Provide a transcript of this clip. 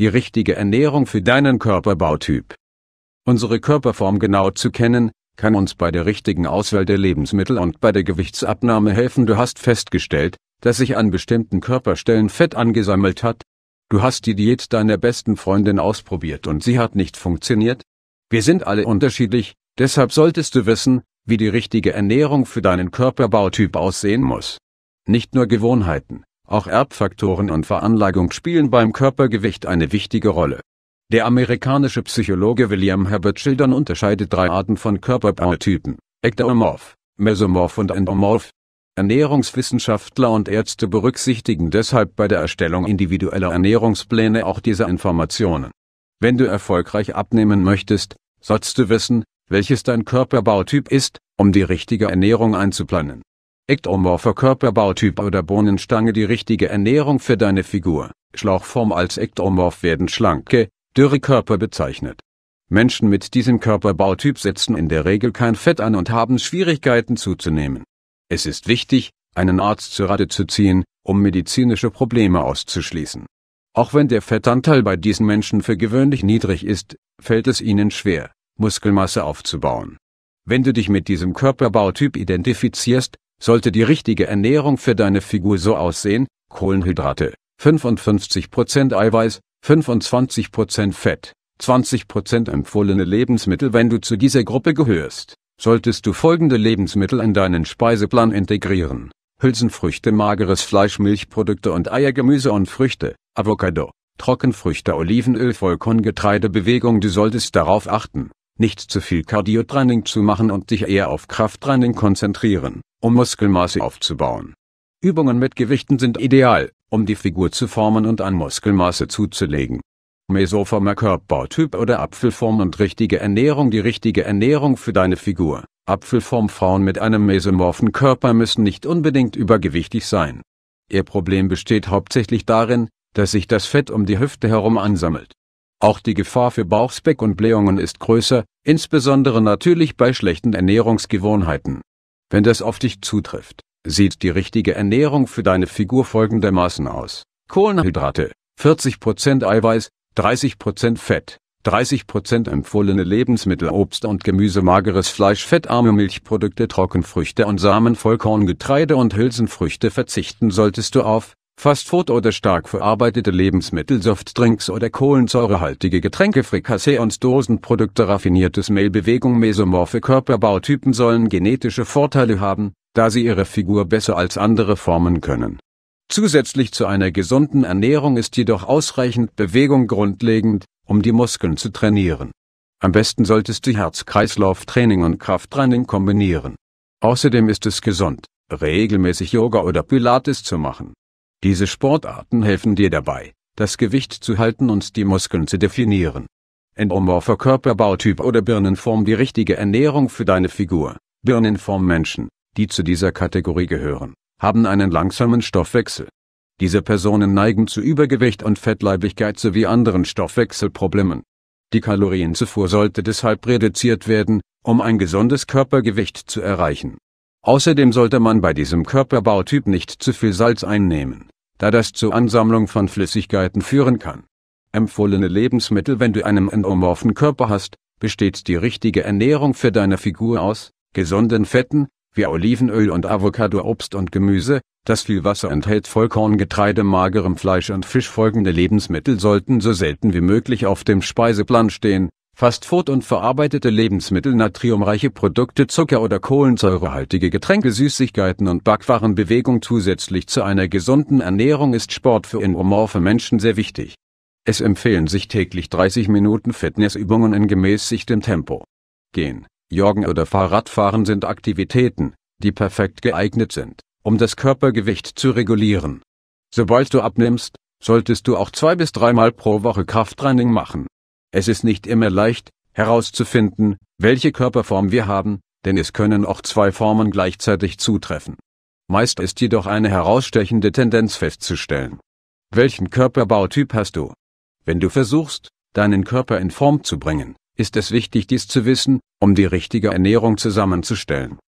die richtige Ernährung für deinen Körperbautyp. Unsere Körperform genau zu kennen, kann uns bei der richtigen Auswahl der Lebensmittel und bei der Gewichtsabnahme helfen. Du hast festgestellt, dass sich an bestimmten Körperstellen Fett angesammelt hat. Du hast die Diät deiner besten Freundin ausprobiert und sie hat nicht funktioniert. Wir sind alle unterschiedlich, deshalb solltest du wissen, wie die richtige Ernährung für deinen Körperbautyp aussehen muss. Nicht nur Gewohnheiten, auch Erbfaktoren und Veranlagung spielen beim Körpergewicht eine wichtige Rolle. Der amerikanische Psychologe William Herbert Schildern unterscheidet drei Arten von Körperbautypen, ektomorph, mesomorph und endomorph. Ernährungswissenschaftler und Ärzte berücksichtigen deshalb bei der Erstellung individueller Ernährungspläne auch diese Informationen. Wenn du erfolgreich abnehmen möchtest, sollst du wissen, welches dein Körperbautyp ist, um die richtige Ernährung einzuplanen. Ektomorpher Körperbautyp oder Bohnenstange die richtige Ernährung für deine Figur. Schlauchform als ektomorph werden schlanke, dürre Körper bezeichnet. Menschen mit diesem Körperbautyp setzen in der Regel kein Fett an und haben Schwierigkeiten zuzunehmen. Es ist wichtig, einen Arzt zu Rate zu ziehen, um medizinische Probleme auszuschließen. Auch wenn der Fettanteil bei diesen Menschen für gewöhnlich niedrig ist, fällt es ihnen schwer, Muskelmasse aufzubauen. Wenn du dich mit diesem Körperbautyp identifizierst, sollte die richtige Ernährung für deine Figur so aussehen, Kohlenhydrate, 55% Eiweiß, 25% Fett, 20% empfohlene Lebensmittel. Wenn du zu dieser Gruppe gehörst, solltest du folgende Lebensmittel in deinen Speiseplan integrieren. Hülsenfrüchte, mageres Fleisch, Milchprodukte und Eier, Gemüse und Früchte, Avocado, Trockenfrüchte, Olivenöl, Vollkorngetreide, Bewegung. Du solltest darauf achten, nicht zu viel Cardiotraining zu machen und dich eher auf Krafttraining konzentrieren um Muskelmasse aufzubauen. Übungen mit Gewichten sind ideal, um die Figur zu formen und an Muskelmasse zuzulegen. Mesoformer Körpertyp oder Apfelform und richtige Ernährung Die richtige Ernährung für deine Figur. Apfelform Frauen mit einem mesomorphen Körper müssen nicht unbedingt übergewichtig sein. Ihr Problem besteht hauptsächlich darin, dass sich das Fett um die Hüfte herum ansammelt. Auch die Gefahr für Bauchspeck und Blähungen ist größer, insbesondere natürlich bei schlechten Ernährungsgewohnheiten. Wenn das auf dich zutrifft, sieht die richtige Ernährung für deine Figur folgendermaßen aus. Kohlenhydrate, 40% Eiweiß, 30% Fett, 30% empfohlene Lebensmittel Obst und Gemüse mageres Fleisch fettarme Milchprodukte Trockenfrüchte und Samen Vollkorngetreide und Hülsenfrüchte verzichten solltest du auf Fastfood oder stark verarbeitete Lebensmittel, Softdrinks oder kohlensäurehaltige Getränke, Frikassee und Dosenprodukte, raffiniertes Mehl, Bewegung, mesomorphe Körperbautypen sollen genetische Vorteile haben, da sie ihre Figur besser als andere formen können. Zusätzlich zu einer gesunden Ernährung ist jedoch ausreichend Bewegung grundlegend, um die Muskeln zu trainieren. Am besten solltest du Herz-Kreislauf-Training und Krafttraining kombinieren. Außerdem ist es gesund, regelmäßig Yoga oder Pilates zu machen. Diese Sportarten helfen dir dabei, das Gewicht zu halten und die Muskeln zu definieren. Endomorpher Körperbautyp oder Birnenform Die richtige Ernährung für deine Figur. Birnenform Menschen, die zu dieser Kategorie gehören, haben einen langsamen Stoffwechsel. Diese Personen neigen zu Übergewicht und Fettleibigkeit sowie anderen Stoffwechselproblemen. Die Kalorienzufuhr sollte deshalb reduziert werden, um ein gesundes Körpergewicht zu erreichen Außerdem sollte man bei diesem Körperbautyp nicht zu viel Salz einnehmen, da das zur Ansammlung von Flüssigkeiten führen kann. Empfohlene Lebensmittel Wenn du einen endomorphen Körper hast, besteht die richtige Ernährung für deine Figur aus, gesunden Fetten, wie Olivenöl und Avocado Obst und Gemüse, das viel Wasser enthält Vollkorngetreide magerem Fleisch und Fisch folgende Lebensmittel sollten so selten wie möglich auf dem Speiseplan stehen, Fastfood und verarbeitete Lebensmittel, natriumreiche Produkte, Zucker- oder kohlensäurehaltige Getränke, Süßigkeiten und Backwaren. Bewegung zusätzlich zu einer gesunden Ernährung ist Sport für endomorphe Menschen sehr wichtig. Es empfehlen sich täglich 30 Minuten Fitnessübungen in gemäßigtem Tempo. Gehen, Joggen oder Fahrradfahren sind Aktivitäten, die perfekt geeignet sind, um das Körpergewicht zu regulieren. Sobald du abnimmst, solltest du auch zwei bis dreimal pro Woche Krafttraining machen. Es ist nicht immer leicht, herauszufinden, welche Körperform wir haben, denn es können auch zwei Formen gleichzeitig zutreffen. Meist ist jedoch eine herausstechende Tendenz festzustellen. Welchen Körperbautyp hast du? Wenn du versuchst, deinen Körper in Form zu bringen, ist es wichtig dies zu wissen, um die richtige Ernährung zusammenzustellen